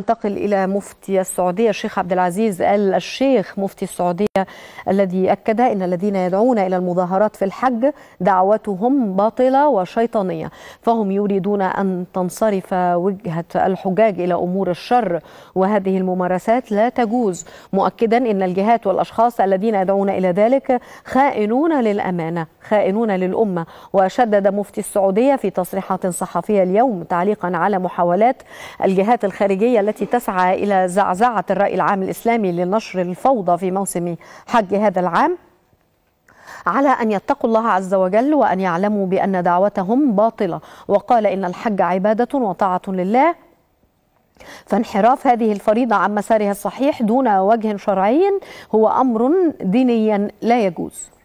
ننتقل إلى مفتي السعودية الشيخ عبد العزيز آل الشيخ مفتي السعودية الذي أكد أن الذين يدعون إلى المظاهرات في الحج دعوتهم باطلة وشيطانية فهم يريدون أن تنصرف وجهة الحجاج إلى أمور الشر وهذه الممارسات لا تجوز مؤكدا أن الجهات والأشخاص الذين يدعون إلى ذلك خائنون للأمانة خائنون للأمة وشدد مفتي السعودية في تصريحات صحفية اليوم تعليقا على محاولات الجهات الخارجية التي تسعى إلى زعزعة الرأي العام الإسلامي لنشر الفوضى في موسم حج هذا العام على أن يتقوا الله عز وجل وأن يعلموا بأن دعوتهم باطلة وقال إن الحج عبادة وطاعة لله فانحراف هذه الفريضة عن مسارها الصحيح دون وجه شرعي هو أمر دينيا لا يجوز